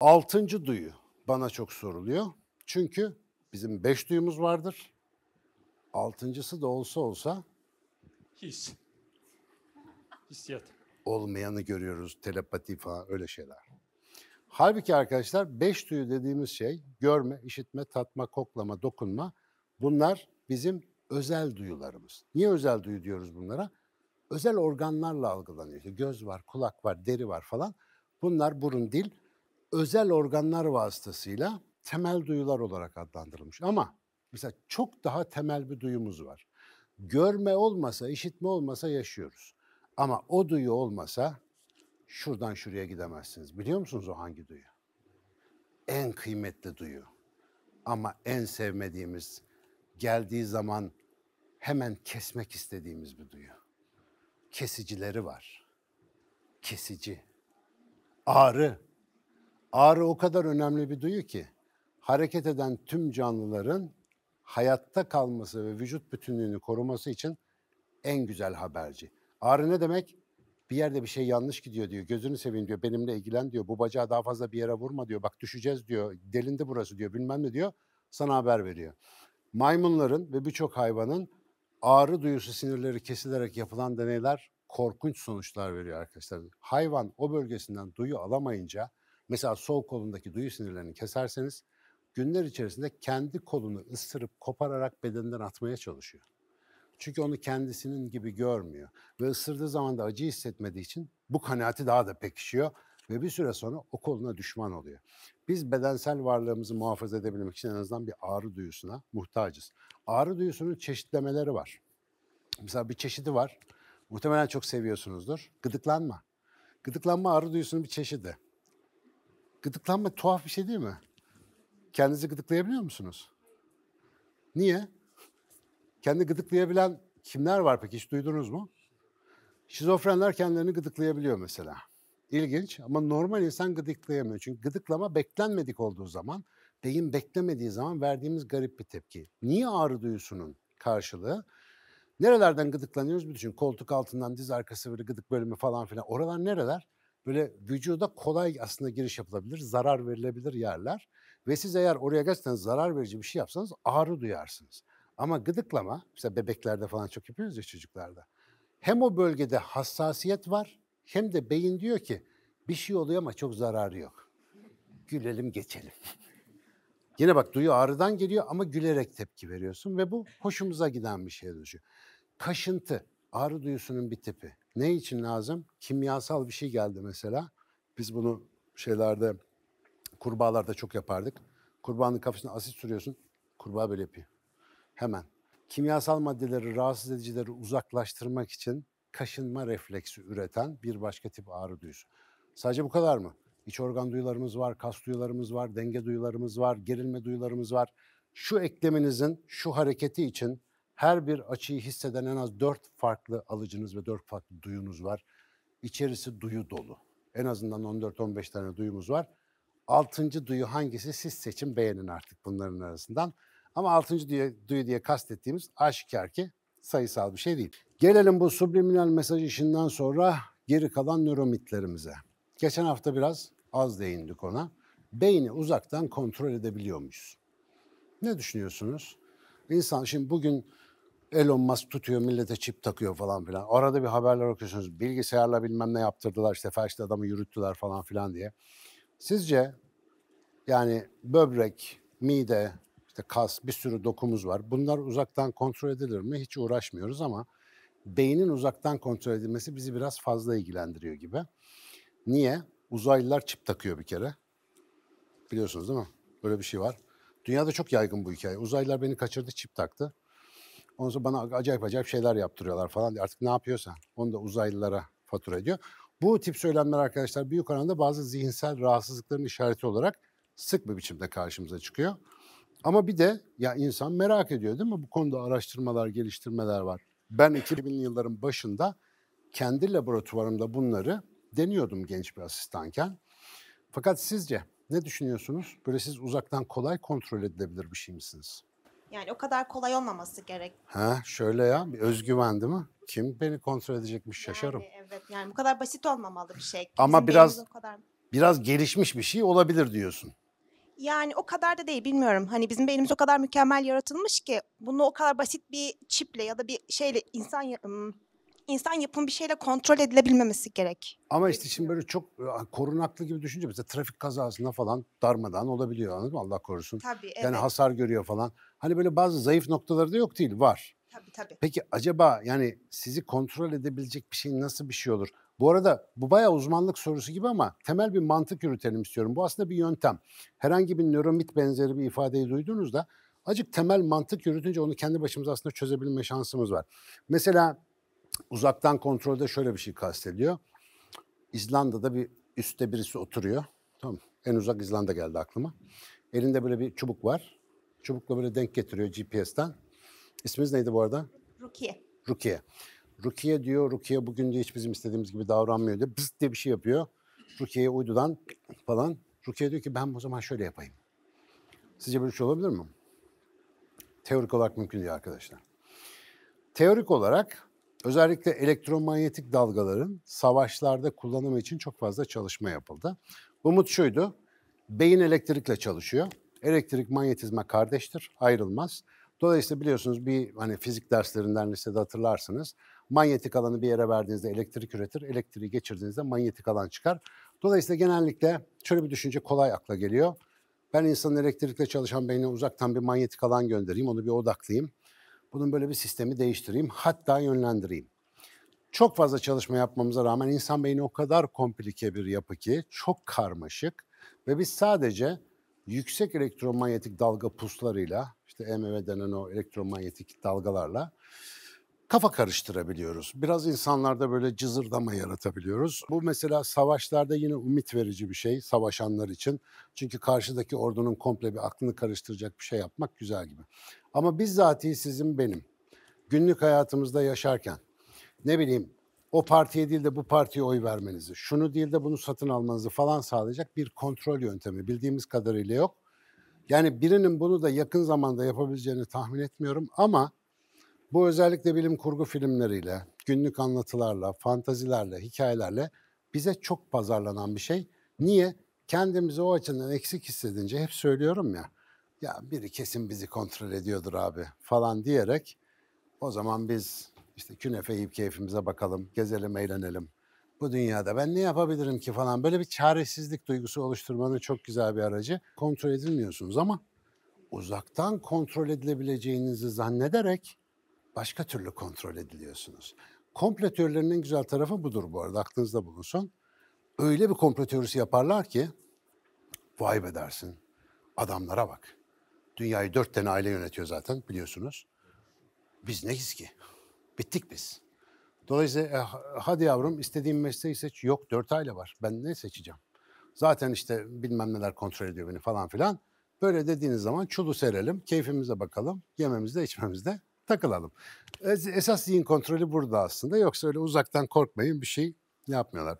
Altıncı duyu bana çok soruluyor. Çünkü bizim beş duyumuz vardır. Altıncısı da olsa olsa his. Hissiyat. Olmayanı görüyoruz, telepati falan öyle şeyler. Halbuki arkadaşlar beş duyu dediğimiz şey görme, işitme, tatma, koklama, dokunma bunlar bizim özel duyularımız. Niye özel duyu diyoruz bunlara? Özel organlarla algılanıyor. İşte göz var, kulak var, deri var falan. Bunlar burun, dil, özel organlar vasıtasıyla temel duyular olarak adlandırılmış. Ama mesela çok daha temel bir duyumuz var. Görme olmasa, işitme olmasa yaşıyoruz. Ama o duyu olmasa şuradan şuraya gidemezsiniz. Biliyor musunuz o hangi duyu? En kıymetli duyu. Ama en sevmediğimiz, geldiği zaman hemen kesmek istediğimiz bir duyu. Kesicileri var. Kesici. Ağrı Ağrı o kadar önemli bir duyu ki hareket eden tüm canlıların hayatta kalması ve vücut bütünlüğünü koruması için en güzel haberci. Ağrı ne demek? Bir yerde bir şey yanlış gidiyor diyor. Gözünü seveyim diyor. Benimle ilgilen diyor. Bu bacağı daha fazla bir yere vurma diyor. Bak düşeceğiz diyor. Delindi burası diyor. Bilmem ne diyor. Sana haber veriyor. Maymunların ve birçok hayvanın ağrı duyusu sinirleri kesilerek yapılan deneyler korkunç sonuçlar veriyor arkadaşlar. Hayvan o bölgesinden duyu alamayınca Mesela sol kolundaki duyu sinirlerini keserseniz günler içerisinde kendi kolunu ısırıp kopararak bedenden atmaya çalışıyor. Çünkü onu kendisinin gibi görmüyor ve ısırdığı zaman da acı hissetmediği için bu kanaati daha da pekişiyor ve bir süre sonra o koluna düşman oluyor. Biz bedensel varlığımızı muhafaza edebilmek için en azından bir ağrı duyusuna muhtacız. Ağrı duyusunun çeşitlemeleri var. Mesela bir çeşidi var. Muhtemelen çok seviyorsunuzdur. Gıdıklanma. Gıdıklanma ağrı duyusunun bir çeşidi. Gıdıklanma tuhaf bir şey değil mi? Kendinizi gıdıklayabiliyor musunuz? Niye? Kendi gıdıklayabilen kimler var peki hiç duydunuz mu? Şizofrenler kendilerini gıdıklayabiliyor mesela. İlginç ama normal insan gıdıklayamıyor. Çünkü gıdıklama beklenmedik olduğu zaman, beyin beklemediği zaman verdiğimiz garip bir tepki. Niye ağrı duyusunun karşılığı? Nerelerden gıdıklanıyoruz bir düşün. Koltuk altından diz arkası böyle gıdık bölümü falan filan. Oralar nereler? böyle vücuda kolay aslında giriş yapılabilir, zarar verilebilir yerler. Ve siz eğer oraya gerçekten zarar verici bir şey yapsanız ağrı duyarsınız. Ama gıdıklama, mesela bebeklerde falan çok yapıyoruz ya çocuklarda. Hem o bölgede hassasiyet var hem de beyin diyor ki bir şey oluyor ama çok zararı yok. Gülelim geçelim. Yine bak duyu ağrıdan geliyor ama gülerek tepki veriyorsun ve bu hoşumuza giden bir şey dönüşüyor. Kaşıntı, ağrı duyusunun bir tipi. Ne için lazım? Kimyasal bir şey geldi mesela. Biz bunu şeylerde kurbağalarda çok yapardık. Kurbağanın kafasına asit sürüyorsun. Kurbağa böyle yapıyor. Hemen. Kimyasal maddeleri, rahatsız edicileri uzaklaştırmak için kaşınma refleksi üreten bir başka tip ağrı duyusu. Sadece bu kadar mı? İç organ duyularımız var, kas duyularımız var, denge duyularımız var, gerilme duyularımız var. Şu ekleminizin şu hareketi için her bir açıyı hisseden en az dört farklı alıcınız ve dört farklı duyunuz var. İçerisi duyu dolu. En azından 14-15 tane duyumuz var. Altıncı duyu hangisi siz seçin beğenin artık bunların arasından. Ama altıncı duyu, duyu diye kastettiğimiz aşikar ki sayısal bir şey değil. Gelelim bu subliminal mesaj işinden sonra geri kalan nöromitlerimize. Geçen hafta biraz az değindik ona. Beyni uzaktan kontrol edebiliyor muyuz? Ne düşünüyorsunuz? İnsan şimdi bugün Elon Musk tutuyor millete çip takıyor falan filan. Arada bir haberler okuyorsunuz. Bilgisayarla bilmem ne yaptırdılar işte felçli adamı yürüttüler falan filan diye. Sizce yani böbrek, mide, işte kas bir sürü dokumuz var. Bunlar uzaktan kontrol edilir mi? Hiç uğraşmıyoruz ama beynin uzaktan kontrol edilmesi bizi biraz fazla ilgilendiriyor gibi. Niye? Uzaylılar çip takıyor bir kere. Biliyorsunuz değil mi? Böyle bir şey var. Dünyada çok yaygın bu hikaye. Uzaylılar beni kaçırdı, çip taktı. Ondan sonra bana acayip acayip şeyler yaptırıyorlar falan diye. Artık ne yapıyorsa onu da uzaylılara fatura ediyor. Bu tip söylemler arkadaşlar büyük oranda bazı zihinsel rahatsızlıkların işareti olarak sık bir biçimde karşımıza çıkıyor. Ama bir de ya insan merak ediyor değil mi? Bu konuda araştırmalar, geliştirmeler var. Ben 2000'li yılların başında kendi laboratuvarımda bunları deniyordum genç bir asistanken. Fakat sizce ne düşünüyorsunuz? Böyle siz uzaktan kolay kontrol edilebilir bir şey misiniz? Yani o kadar kolay olmaması gerek. Ha şöyle ya bir özgüven değil mi? Kim beni kontrol edecekmiş şaşarım. Yani, evet yani bu kadar basit olmamalı bir şey. Ama biraz kadar... biraz gelişmiş bir şey olabilir diyorsun. Yani o kadar da değil bilmiyorum. Hani bizim beynimiz o kadar mükemmel yaratılmış ki bunu o kadar basit bir çiple ya da bir şeyle insan hmm, insan yapım bir şeyle kontrol edilebilmemesi gerek. Ama işte şimdi böyle çok e, korunaklı gibi düşünce mesela trafik kazasında falan darmadan olabiliyor anladın mı Allah korusun. Tabii evet. Yani hasar görüyor falan. Hani böyle bazı zayıf noktaları da yok değil var. Tabii tabii. Peki acaba yani sizi kontrol edebilecek bir şey nasıl bir şey olur? Bu arada bu bayağı uzmanlık sorusu gibi ama temel bir mantık yürütelim istiyorum. Bu aslında bir yöntem. Herhangi bir nöromit benzeri bir ifadeyi duyduğunuzda acık temel mantık yürütünce onu kendi başımıza aslında çözebilme şansımız var. Mesela Uzaktan kontrolde şöyle bir şey kastediyor. İzlanda'da bir üstte birisi oturuyor. Tamam En uzak İzlanda geldi aklıma. Elinde böyle bir çubuk var. Çubukla böyle denk getiriyor GPS'ten. İsminiz neydi bu arada? Rukiye. Rukiye. Rukiye diyor, Rukiye bugün diye hiç bizim istediğimiz gibi davranmıyor diyor. Bıst diye bir şey yapıyor. Rukiye'ye uydudan falan. Rukiye diyor ki ben o zaman şöyle yapayım. Sizce böyle şey olabilir mi? Teorik olarak mümkün değil arkadaşlar. Teorik olarak Özellikle elektromanyetik dalgaların savaşlarda kullanımı için çok fazla çalışma yapıldı. Umut şuydu, beyin elektrikle çalışıyor. Elektrik manyetizma kardeştir, ayrılmaz. Dolayısıyla biliyorsunuz bir hani fizik derslerinden lisede hatırlarsınız. Manyetik alanı bir yere verdiğinizde elektrik üretir, elektriği geçirdiğinizde manyetik alan çıkar. Dolayısıyla genellikle şöyle bir düşünce kolay akla geliyor. Ben insanın elektrikle çalışan beynine uzaktan bir manyetik alan göndereyim, onu bir odaklayayım bunun böyle bir sistemi değiştireyim, hatta yönlendireyim. Çok fazla çalışma yapmamıza rağmen insan beyni o kadar komplike bir yapı ki, çok karmaşık ve biz sadece yüksek elektromanyetik dalga puslarıyla, işte EMV denen o elektromanyetik dalgalarla kafa karıştırabiliyoruz. Biraz insanlarda böyle cızırdama yaratabiliyoruz. Bu mesela savaşlarda yine umut verici bir şey savaşanlar için. Çünkü karşıdaki ordunun komple bir aklını karıştıracak bir şey yapmak güzel gibi. Ama bizzatihi sizin benim. Günlük hayatımızda yaşarken ne bileyim o partiye değil de bu partiye oy vermenizi, şunu değil de bunu satın almanızı falan sağlayacak bir kontrol yöntemi bildiğimiz kadarıyla yok. Yani birinin bunu da yakın zamanda yapabileceğini tahmin etmiyorum ama bu özellikle bilim kurgu filmleriyle, günlük anlatılarla, fantazilerle, hikayelerle bize çok pazarlanan bir şey. Niye? Kendimizi o açıdan eksik hissedince hep söylüyorum ya. Ya biri kesin bizi kontrol ediyordur abi falan diyerek o zaman biz işte künefe yiyip keyfimize bakalım, gezelim, eğlenelim. Bu dünyada ben ne yapabilirim ki falan böyle bir çaresizlik duygusu oluşturmanın çok güzel bir aracı. Kontrol edilmiyorsunuz ama uzaktan kontrol edilebileceğinizi zannederek başka türlü kontrol ediliyorsunuz. Kompletörlerin en güzel tarafı budur bu arada aklınızda bulunsun. Öyle bir komplo teorisi yaparlar ki vay be dersin adamlara bak. Dünyayı dört tane aile yönetiyor zaten biliyorsunuz. Biz neyiz ki? Bittik biz. Dolayısıyla e, hadi yavrum istediğin mesleği seç. Yok dört aile var. Ben ne seçeceğim? Zaten işte bilmem neler kontrol ediyor beni falan filan. Böyle dediğiniz zaman çulu serelim, keyfimize bakalım, yememizde içmemizde takılalım. Esas zihin kontrolü burada aslında. Yoksa öyle uzaktan korkmayın bir şey yapmıyorlar.